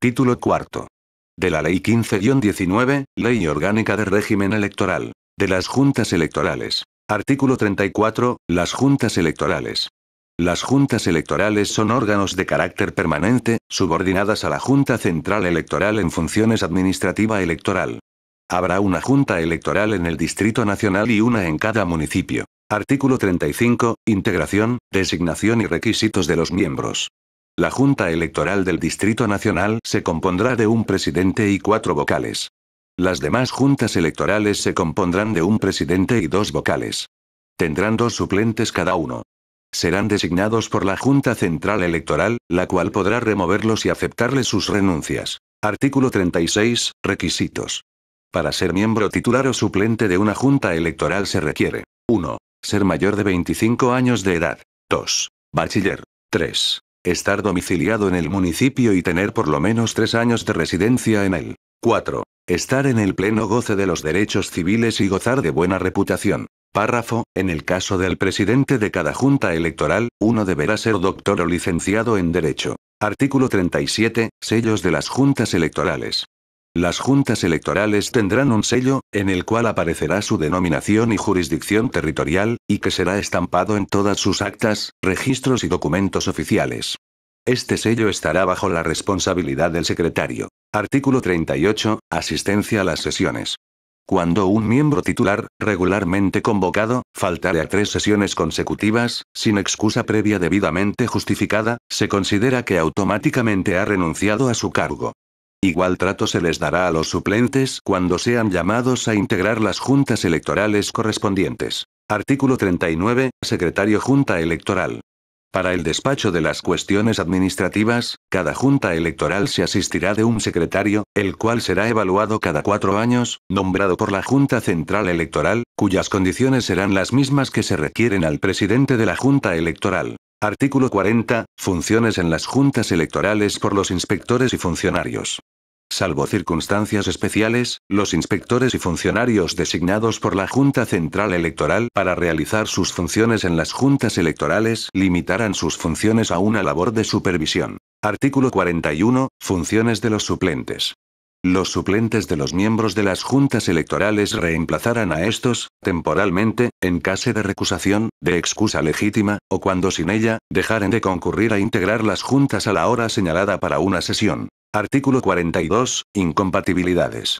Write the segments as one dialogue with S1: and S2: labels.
S1: Título cuarto. De la Ley 15-19, Ley Orgánica de Régimen Electoral. De las Juntas Electorales. Artículo 34. Las Juntas Electorales. Las juntas electorales son órganos de carácter permanente, subordinadas a la Junta Central Electoral en funciones administrativa electoral. Habrá una junta electoral en el Distrito Nacional y una en cada municipio. Artículo 35. Integración, designación y requisitos de los miembros. La Junta Electoral del Distrito Nacional se compondrá de un presidente y cuatro vocales. Las demás juntas electorales se compondrán de un presidente y dos vocales. Tendrán dos suplentes cada uno. Serán designados por la Junta Central Electoral, la cual podrá removerlos y aceptarles sus renuncias. Artículo 36. Requisitos. Para ser miembro titular o suplente de una junta electoral se requiere 1. Ser mayor de 25 años de edad. 2. Bachiller. 3. Estar domiciliado en el municipio y tener por lo menos tres años de residencia en él. 4. Estar en el pleno goce de los derechos civiles y gozar de buena reputación. Párrafo, en el caso del presidente de cada junta electoral, uno deberá ser doctor o licenciado en Derecho. Artículo 37, sellos de las juntas electorales. Las juntas electorales tendrán un sello, en el cual aparecerá su denominación y jurisdicción territorial, y que será estampado en todas sus actas, registros y documentos oficiales. Este sello estará bajo la responsabilidad del secretario. Artículo 38. Asistencia a las sesiones. Cuando un miembro titular, regularmente convocado, faltare a tres sesiones consecutivas, sin excusa previa debidamente justificada, se considera que automáticamente ha renunciado a su cargo. Igual trato se les dará a los suplentes cuando sean llamados a integrar las juntas electorales correspondientes. Artículo 39. Secretario Junta Electoral. Para el despacho de las cuestiones administrativas, cada junta electoral se asistirá de un secretario, el cual será evaluado cada cuatro años, nombrado por la Junta Central Electoral, cuyas condiciones serán las mismas que se requieren al presidente de la Junta Electoral. Artículo 40. Funciones en las juntas electorales por los inspectores y funcionarios. Salvo circunstancias especiales, los inspectores y funcionarios designados por la Junta Central Electoral para realizar sus funciones en las juntas electorales limitarán sus funciones a una labor de supervisión. Artículo 41. Funciones de los suplentes. Los suplentes de los miembros de las juntas electorales reemplazarán a estos, temporalmente, en caso de recusación, de excusa legítima, o cuando sin ella, dejaren de concurrir a integrar las juntas a la hora señalada para una sesión. Artículo 42. Incompatibilidades.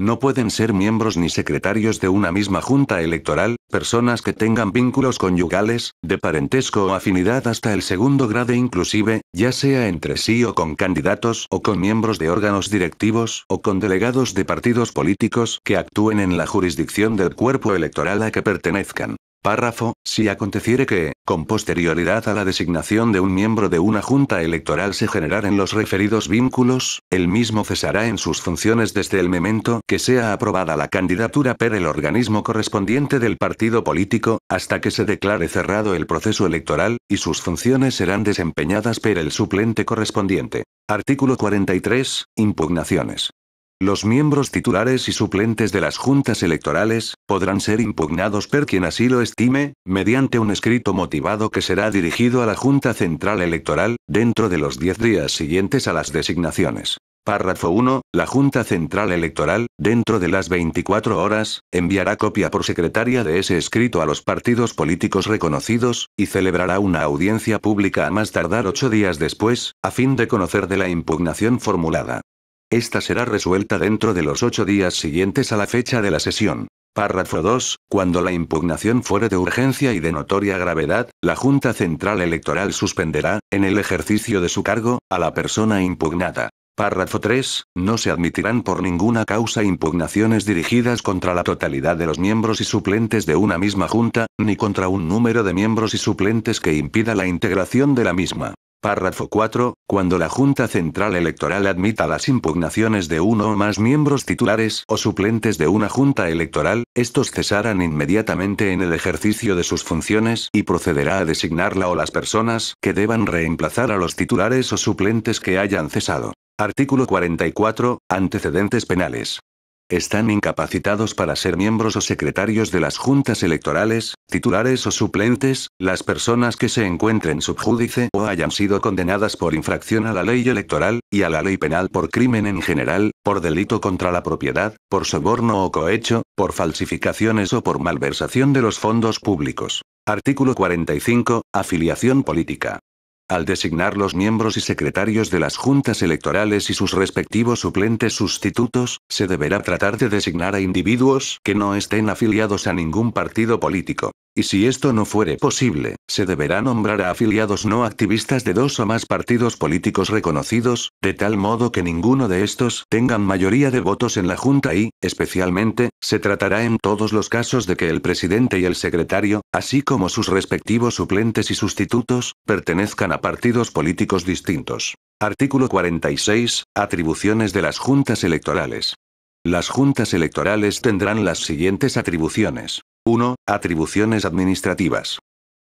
S1: No pueden ser miembros ni secretarios de una misma junta electoral, personas que tengan vínculos conyugales, de parentesco o afinidad hasta el segundo grado inclusive, ya sea entre sí o con candidatos o con miembros de órganos directivos o con delegados de partidos políticos que actúen en la jurisdicción del cuerpo electoral a que pertenezcan. Párrafo, si aconteciere que, con posterioridad a la designación de un miembro de una junta electoral se generaren los referidos vínculos, el mismo cesará en sus funciones desde el momento que sea aprobada la candidatura per el organismo correspondiente del partido político, hasta que se declare cerrado el proceso electoral, y sus funciones serán desempeñadas per el suplente correspondiente. Artículo 43. Impugnaciones. Los miembros titulares y suplentes de las juntas electorales, podrán ser impugnados por quien así lo estime, mediante un escrito motivado que será dirigido a la Junta Central Electoral, dentro de los 10 días siguientes a las designaciones. Párrafo 1. La Junta Central Electoral, dentro de las 24 horas, enviará copia por secretaria de ese escrito a los partidos políticos reconocidos, y celebrará una audiencia pública a más tardar ocho días después, a fin de conocer de la impugnación formulada. Esta será resuelta dentro de los ocho días siguientes a la fecha de la sesión. Párrafo 2. Cuando la impugnación fuere de urgencia y de notoria gravedad, la Junta Central Electoral suspenderá, en el ejercicio de su cargo, a la persona impugnada. Párrafo 3. No se admitirán por ninguna causa impugnaciones dirigidas contra la totalidad de los miembros y suplentes de una misma Junta, ni contra un número de miembros y suplentes que impida la integración de la misma. Párrafo 4. Cuando la Junta Central Electoral admita las impugnaciones de uno o más miembros titulares o suplentes de una Junta Electoral, estos cesarán inmediatamente en el ejercicio de sus funciones y procederá a designarla o las personas que deban reemplazar a los titulares o suplentes que hayan cesado. Artículo 44. Antecedentes penales. Están incapacitados para ser miembros o secretarios de las juntas electorales, titulares o suplentes, las personas que se encuentren subjúdice o hayan sido condenadas por infracción a la ley electoral, y a la ley penal por crimen en general, por delito contra la propiedad, por soborno o cohecho, por falsificaciones o por malversación de los fondos públicos. Artículo 45. Afiliación política. Al designar los miembros y secretarios de las juntas electorales y sus respectivos suplentes sustitutos, se deberá tratar de designar a individuos que no estén afiliados a ningún partido político. Y si esto no fuere posible, se deberá nombrar a afiliados no activistas de dos o más partidos políticos reconocidos, de tal modo que ninguno de estos tengan mayoría de votos en la Junta y, especialmente, se tratará en todos los casos de que el presidente y el secretario, así como sus respectivos suplentes y sustitutos, pertenezcan a partidos políticos distintos. Artículo 46. Atribuciones de las juntas electorales. Las juntas electorales tendrán las siguientes atribuciones. 1. Atribuciones administrativas.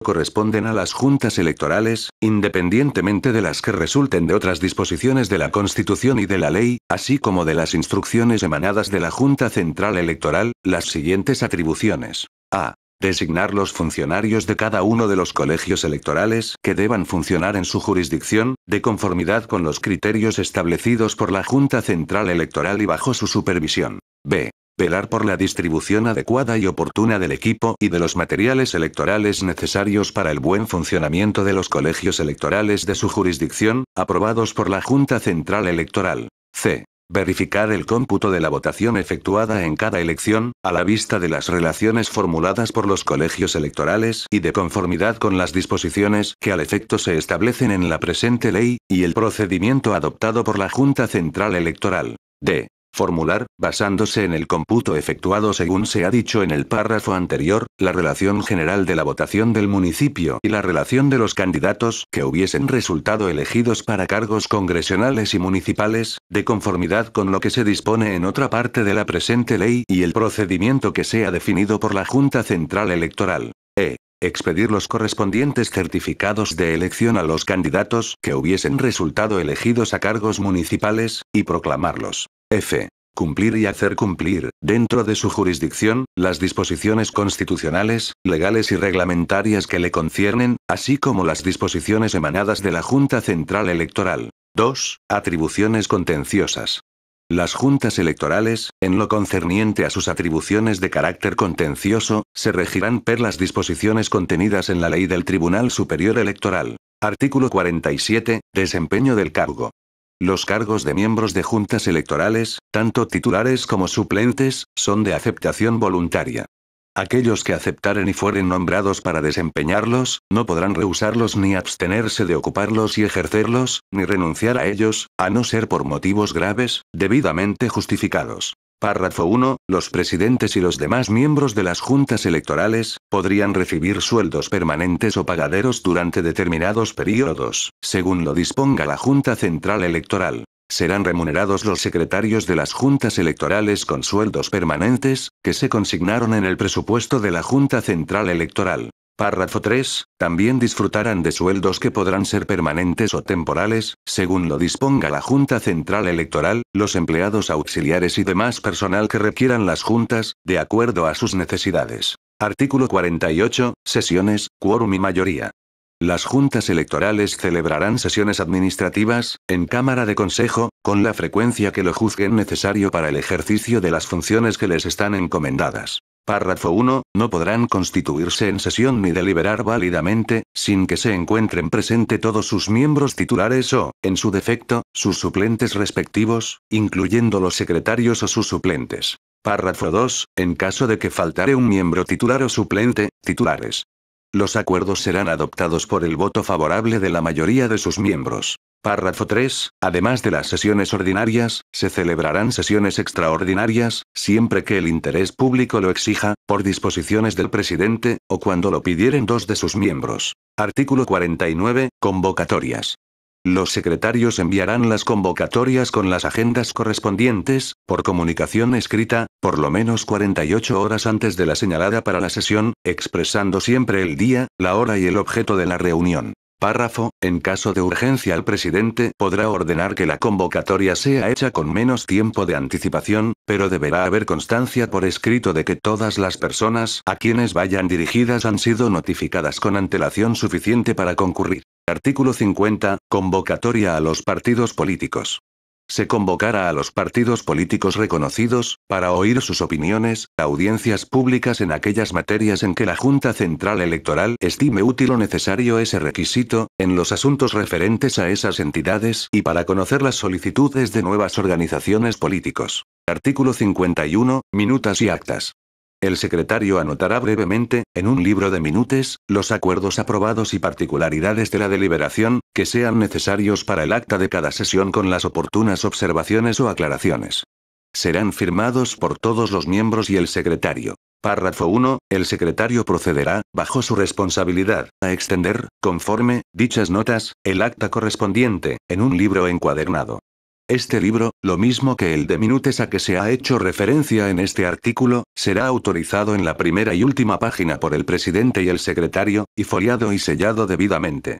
S1: Corresponden a las juntas electorales, independientemente de las que resulten de otras disposiciones de la Constitución y de la ley, así como de las instrucciones emanadas de la Junta Central Electoral, las siguientes atribuciones. A. Designar los funcionarios de cada uno de los colegios electorales que deban funcionar en su jurisdicción, de conformidad con los criterios establecidos por la Junta Central Electoral y bajo su supervisión. B. Pelar por la distribución adecuada y oportuna del equipo y de los materiales electorales necesarios para el buen funcionamiento de los colegios electorales de su jurisdicción, aprobados por la Junta Central Electoral. C. Verificar el cómputo de la votación efectuada en cada elección, a la vista de las relaciones formuladas por los colegios electorales y de conformidad con las disposiciones que al efecto se establecen en la presente ley, y el procedimiento adoptado por la Junta Central Electoral. D formular, basándose en el cómputo efectuado según se ha dicho en el párrafo anterior, la relación general de la votación del municipio y la relación de los candidatos que hubiesen resultado elegidos para cargos congresionales y municipales, de conformidad con lo que se dispone en otra parte de la presente ley y el procedimiento que sea definido por la Junta Central Electoral. E expedir los correspondientes certificados de elección a los candidatos que hubiesen resultado elegidos a cargos municipales, y proclamarlos F. Cumplir y hacer cumplir, dentro de su jurisdicción, las disposiciones constitucionales, legales y reglamentarias que le conciernen, así como las disposiciones emanadas de la Junta Central Electoral. 2. Atribuciones contenciosas. Las juntas electorales, en lo concerniente a sus atribuciones de carácter contencioso, se regirán per las disposiciones contenidas en la ley del Tribunal Superior Electoral. Artículo 47. Desempeño del cargo. Los cargos de miembros de juntas electorales, tanto titulares como suplentes, son de aceptación voluntaria. Aquellos que aceptaren y fueren nombrados para desempeñarlos, no podrán rehusarlos ni abstenerse de ocuparlos y ejercerlos, ni renunciar a ellos, a no ser por motivos graves, debidamente justificados. Párrafo 1. Los presidentes y los demás miembros de las juntas electorales, podrían recibir sueldos permanentes o pagaderos durante determinados periodos, según lo disponga la Junta Central Electoral. Serán remunerados los secretarios de las juntas electorales con sueldos permanentes, que se consignaron en el presupuesto de la Junta Central Electoral. Párrafo 3. También disfrutarán de sueldos que podrán ser permanentes o temporales, según lo disponga la Junta Central Electoral, los empleados auxiliares y demás personal que requieran las juntas, de acuerdo a sus necesidades. Artículo 48. Sesiones, quórum y mayoría. Las juntas electorales celebrarán sesiones administrativas, en Cámara de Consejo, con la frecuencia que lo juzguen necesario para el ejercicio de las funciones que les están encomendadas. Párrafo 1. No podrán constituirse en sesión ni deliberar válidamente, sin que se encuentren presente todos sus miembros titulares o, en su defecto, sus suplentes respectivos, incluyendo los secretarios o sus suplentes. Párrafo 2. En caso de que faltare un miembro titular o suplente, titulares. Los acuerdos serán adoptados por el voto favorable de la mayoría de sus miembros. Párrafo 3. Además de las sesiones ordinarias, se celebrarán sesiones extraordinarias, siempre que el interés público lo exija, por disposiciones del presidente, o cuando lo pidieren dos de sus miembros. Artículo 49. Convocatorias. Los secretarios enviarán las convocatorias con las agendas correspondientes, por comunicación escrita, por lo menos 48 horas antes de la señalada para la sesión, expresando siempre el día, la hora y el objeto de la reunión. Párrafo, en caso de urgencia el presidente podrá ordenar que la convocatoria sea hecha con menos tiempo de anticipación, pero deberá haber constancia por escrito de que todas las personas a quienes vayan dirigidas han sido notificadas con antelación suficiente para concurrir. Artículo 50. Convocatoria a los partidos políticos se convocará a los partidos políticos reconocidos, para oír sus opiniones, audiencias públicas en aquellas materias en que la Junta Central Electoral estime útil o necesario ese requisito, en los asuntos referentes a esas entidades y para conocer las solicitudes de nuevas organizaciones políticos. Artículo 51, minutas y actas. El secretario anotará brevemente, en un libro de minutos, los acuerdos aprobados y particularidades de la deliberación, que sean necesarios para el acta de cada sesión con las oportunas observaciones o aclaraciones. Serán firmados por todos los miembros y el secretario. Párrafo 1. El secretario procederá, bajo su responsabilidad, a extender, conforme, dichas notas, el acta correspondiente, en un libro encuadernado. Este libro, lo mismo que el de Minutes a que se ha hecho referencia en este artículo, será autorizado en la primera y última página por el presidente y el secretario, y foliado y sellado debidamente.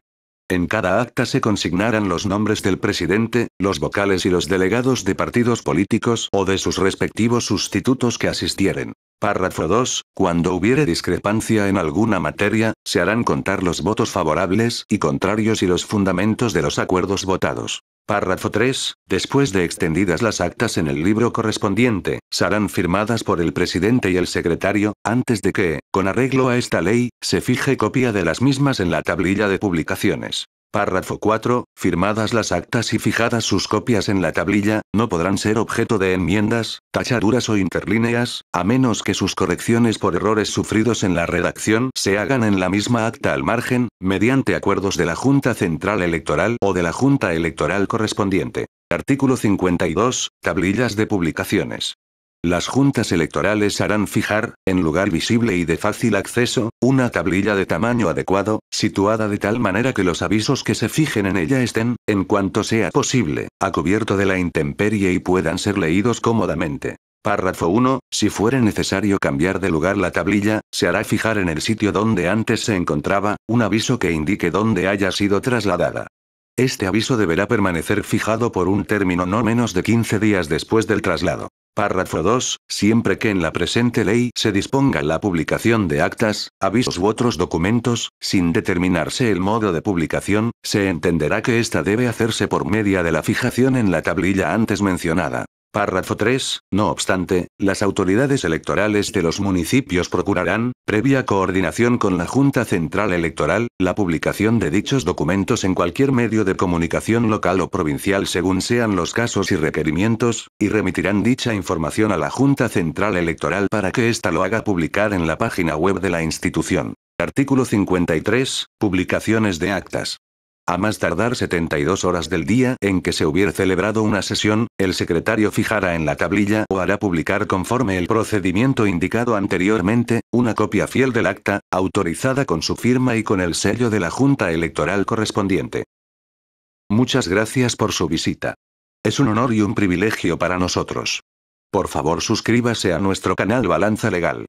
S1: En cada acta se consignarán los nombres del presidente, los vocales y los delegados de partidos políticos o de sus respectivos sustitutos que asistieren. Párrafo 2. Cuando hubiere discrepancia en alguna materia, se harán contar los votos favorables y contrarios y los fundamentos de los acuerdos votados. Párrafo 3. Después de extendidas las actas en el libro correspondiente, serán firmadas por el presidente y el secretario, antes de que, con arreglo a esta ley, se fije copia de las mismas en la tablilla de publicaciones. Párrafo 4. Firmadas las actas y fijadas sus copias en la tablilla, no podrán ser objeto de enmiendas, tachaduras o interlíneas, a menos que sus correcciones por errores sufridos en la redacción se hagan en la misma acta al margen, mediante acuerdos de la Junta Central Electoral o de la Junta Electoral correspondiente. Artículo 52. Tablillas de publicaciones. Las juntas electorales harán fijar, en lugar visible y de fácil acceso, una tablilla de tamaño adecuado, situada de tal manera que los avisos que se fijen en ella estén, en cuanto sea posible, a cubierto de la intemperie y puedan ser leídos cómodamente. Párrafo 1. Si fuere necesario cambiar de lugar la tablilla, se hará fijar en el sitio donde antes se encontraba, un aviso que indique dónde haya sido trasladada. Este aviso deberá permanecer fijado por un término no menos de 15 días después del traslado. Párrafo 2. Siempre que en la presente ley se disponga la publicación de actas, avisos u otros documentos, sin determinarse el modo de publicación, se entenderá que ésta debe hacerse por media de la fijación en la tablilla antes mencionada. Párrafo 3. No obstante, las autoridades electorales de los municipios procurarán, previa coordinación con la Junta Central Electoral, la publicación de dichos documentos en cualquier medio de comunicación local o provincial según sean los casos y requerimientos, y remitirán dicha información a la Junta Central Electoral para que ésta lo haga publicar en la página web de la institución. Artículo 53. Publicaciones de actas. A más tardar 72 horas del día en que se hubiera celebrado una sesión, el secretario fijará en la tablilla o hará publicar conforme el procedimiento indicado anteriormente, una copia fiel del acta, autorizada con su firma y con el sello de la Junta Electoral correspondiente. Muchas gracias por su visita. Es un honor y un privilegio para nosotros. Por favor suscríbase a nuestro canal Balanza Legal.